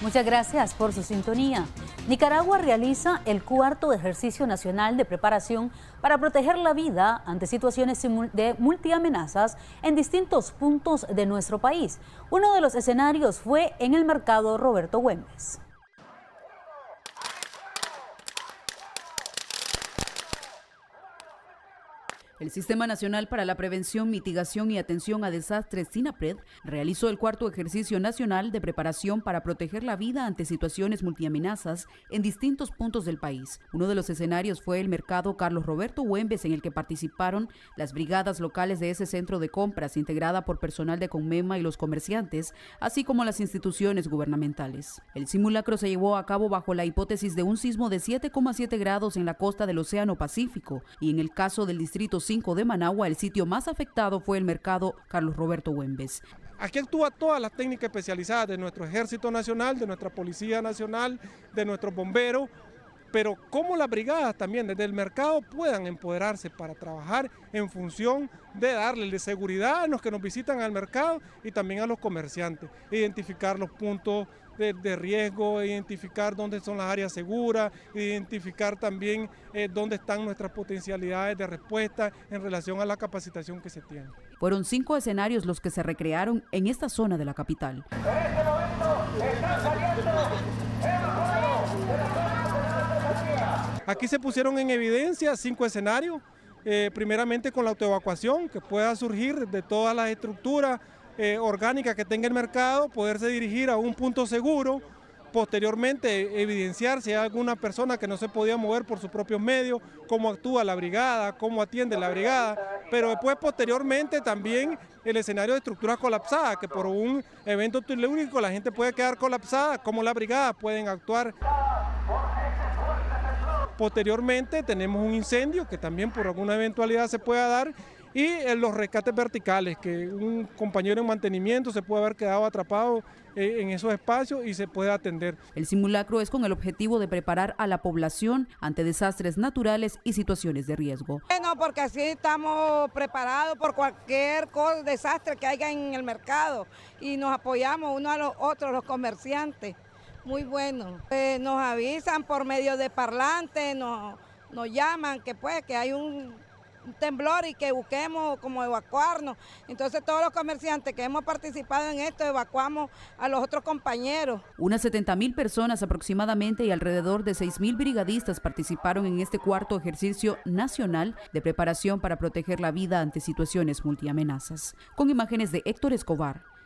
Muchas gracias por su sintonía. Nicaragua realiza el cuarto ejercicio nacional de preparación para proteger la vida ante situaciones de multiamenazas en distintos puntos de nuestro país. Uno de los escenarios fue en el mercado Roberto Güemes. El Sistema Nacional para la Prevención, Mitigación y Atención a Desastres, SINAPRED, realizó el cuarto ejercicio nacional de preparación para proteger la vida ante situaciones multiamenazas en distintos puntos del país. Uno de los escenarios fue el mercado Carlos Roberto Huembes, en el que participaron las brigadas locales de ese centro de compras, integrada por personal de Conmema y los comerciantes, así como las instituciones gubernamentales. El simulacro se llevó a cabo bajo la hipótesis de un sismo de 7,7 grados en la costa del Océano Pacífico y en el caso del distrito 5 de Managua, el sitio más afectado fue el mercado Carlos Roberto Güembes. Aquí actúa todas las técnicas especializadas de nuestro Ejército Nacional, de nuestra Policía Nacional, de nuestros bomberos, pero cómo las brigadas también desde el mercado puedan empoderarse para trabajar en función de darle seguridad a los que nos visitan al mercado y también a los comerciantes, identificar los puntos de, riesgo, identificar dónde son las áreas seguras, identificar también eh, dónde están nuestras potencialidades de respuesta en relación a la capacitación que se tiene. Fueron cinco escenarios los que se recrearon en esta zona de la capital. ¡Este Aquí se pusieron en evidencia cinco escenarios, eh, primeramente con la autoevacuación, que pueda surgir de todas las estructuras eh, orgánicas que tenga el mercado, poderse dirigir a un punto seguro, posteriormente evidenciar si hay alguna persona que no se podía mover por sus propios medios, cómo actúa la brigada, cómo atiende la brigada, pero después posteriormente también el escenario de estructuras colapsadas, que por un evento único la gente puede quedar colapsada, cómo la brigada pueden actuar. Posteriormente tenemos un incendio que también por alguna eventualidad se pueda dar y eh, los rescates verticales, que un compañero en mantenimiento se puede haber quedado atrapado eh, en esos espacios y se puede atender. El simulacro es con el objetivo de preparar a la población ante desastres naturales y situaciones de riesgo. Bueno, porque así estamos preparados por cualquier desastre que haya en el mercado y nos apoyamos uno a los otros, los comerciantes muy bueno. Eh, nos avisan por medio de parlantes, nos, nos llaman que pues que hay un, temblor y que busquemos como evacuarnos. Entonces todos los comerciantes que hemos participado en esto evacuamos a los otros compañeros. Unas 70 mil personas aproximadamente y alrededor de 6 mil brigadistas participaron en este cuarto ejercicio nacional de preparación para proteger la vida ante situaciones multiamenazas. Con imágenes de Héctor Escobar.